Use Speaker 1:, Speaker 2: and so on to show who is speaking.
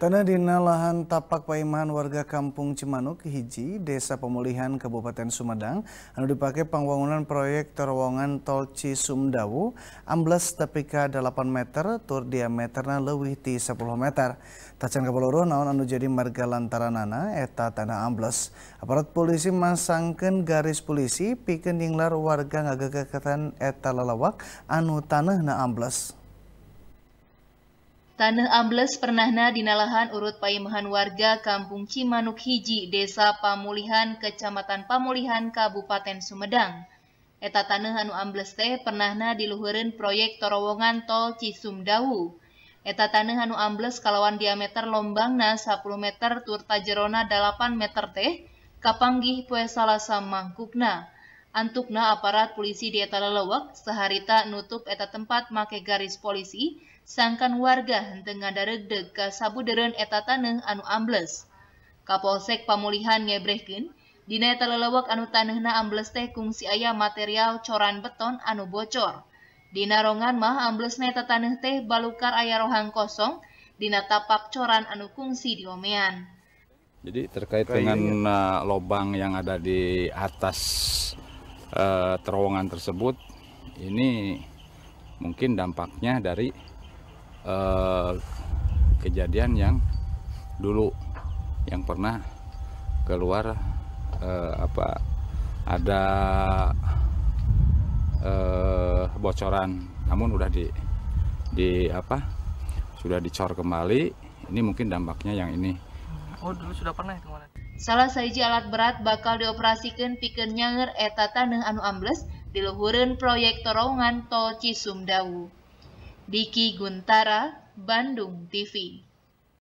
Speaker 1: Tanah dina lahan tapak paiman warga kampung Cimanuk hiji desa pemulihan Kabupaten Sumedang anu dipakai pembangunan proyek terowongan tol Cisumdawu ambles tapi ka 8 meter tur diameternya lebih ti 10 meter. Tacan kabuluruh naon anu jadi marga lantaranana eta tanah ambles. Aparat polisi masangkan garis polisi pikeun ninglar warga ngagagakatan eta lalawak anu tanah na ambles.
Speaker 2: Tanah ambles pernahna dinalahan urut paimahan warga Kampung Cimanuk Hiji, Desa Pamulihan, Kecamatan Pamulihan, Kabupaten Sumedang. Eta tanah anu ambles teh pernahna diluhurin proyek torowongan tol Cisumdawu. Eta tanah anu ambles kalawan diameter lombangna 10 meter turta jerona 8 meter teh, kapanggih poe salasa mangkukna. Antukna aparat polisi di eta lelewek seharita nutup eta tempat make garis polisi, sangkan warga dengan ngadaregdeg ka sabudeureun eta taneh anu ambles. Kapolsek Pamulihan ngebrehkeun, dina eta lelewek anu taneuhna ambles teh kungsi aya material coran beton anu bocor. Dina rongan mah ambles eta taneh teh balukar aya rohang kosong dina tapak coran anu kungsi diomean.
Speaker 3: Jadi terkait dengan ya? uh, lobang yang ada di atas Eh, terowongan tersebut ini mungkin dampaknya dari eh, kejadian yang dulu yang pernah keluar eh, apa ada eh, bocoran namun udah di di apa sudah dicor kembali ini mungkin dampaknya yang ini
Speaker 2: oh dulu sudah pernah kemarin Salah saiji alat berat bakal dioperasikan pikir nyanger eta tanah anu ambles diluhurin proyek terowongan Tol Cisumdawu. Diki Guntara, Bandung TV.